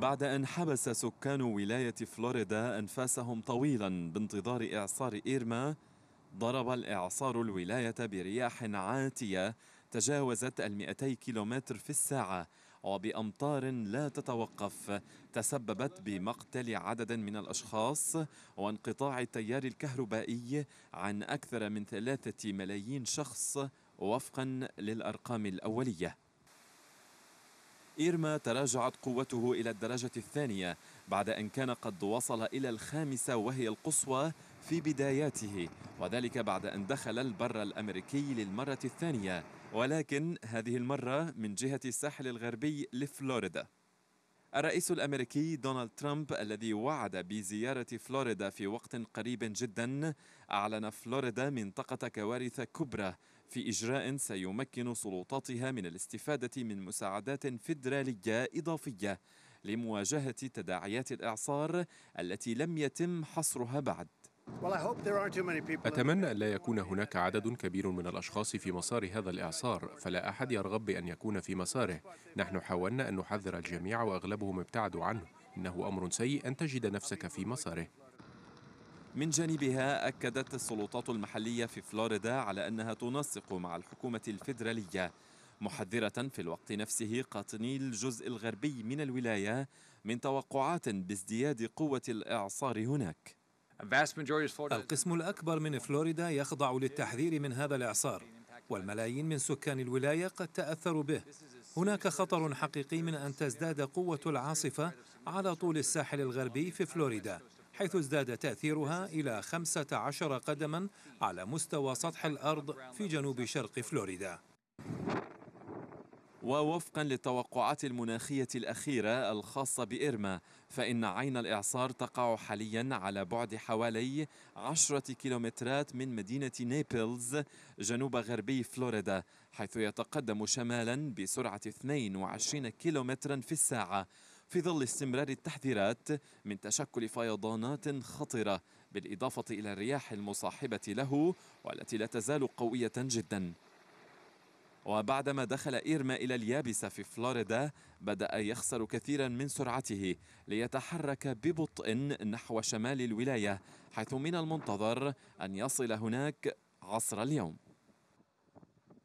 بعد أن حبس سكان ولاية فلوريدا أنفاسهم طويلا بانتظار إعصار إيرما ضرب الإعصار الولاية برياح عاتية تجاوزت المئتي كيلومتر في الساعة وبأمطار لا تتوقف تسببت بمقتل عدد من الأشخاص وانقطاع التيار الكهربائي عن أكثر من ثلاثة ملايين شخص وفقا للأرقام الأولية إيرما تراجعت قوته إلى الدرجة الثانية بعد أن كان قد وصل إلى الخامسة وهي القصوى في بداياته وذلك بعد أن دخل البر الأمريكي للمرة الثانية ولكن هذه المرة من جهة الساحل الغربي لفلوريدا الرئيس الامريكي دونالد ترامب الذي وعد بزياره فلوريدا في وقت قريب جدا اعلن فلوريدا منطقه كوارث كبرى في اجراء سيمكن سلطاتها من الاستفاده من مساعدات فيدراليه اضافيه لمواجهه تداعيات الاعصار التي لم يتم حصرها بعد أتمنى أن لا يكون هناك عدد كبير من الأشخاص في مسار هذا الإعصار فلا أحد يرغب بأن يكون في مساره نحن حاولنا أن نحذر الجميع وأغلبهم ابتعدوا عنه إنه أمر سيء أن تجد نفسك في مساره من جانبها أكدت السلطات المحلية في فلوريدا على أنها تنسق مع الحكومة الفيدرالية محذرة في الوقت نفسه قاطني الجزء الغربي من الولاية من توقعات بازدياد قوة الإعصار هناك القسم الأكبر من فلوريدا يخضع للتحذير من هذا الإعصار والملايين من سكان الولاية قد تأثروا به هناك خطر حقيقي من أن تزداد قوة العاصفة على طول الساحل الغربي في فلوريدا حيث ازداد تأثيرها إلى 15 قدما على مستوى سطح الأرض في جنوب شرق فلوريدا ووفقا للتوقعات المناخية الأخيرة الخاصة بإرما فإن عين الإعصار تقع حاليا على بعد حوالي 10 كيلومترات من مدينة نيبلز جنوب غربي فلوريدا حيث يتقدم شمالا بسرعة 22 كيلومترا في الساعة في ظل استمرار التحذيرات من تشكل فيضانات خطرة بالإضافة إلى الرياح المصاحبة له والتي لا تزال قوية جداً وبعدما دخل إيرما إلى اليابسة في فلوريدا بدأ يخسر كثيرا من سرعته ليتحرك ببطء نحو شمال الولاية حيث من المنتظر أن يصل هناك عصر اليوم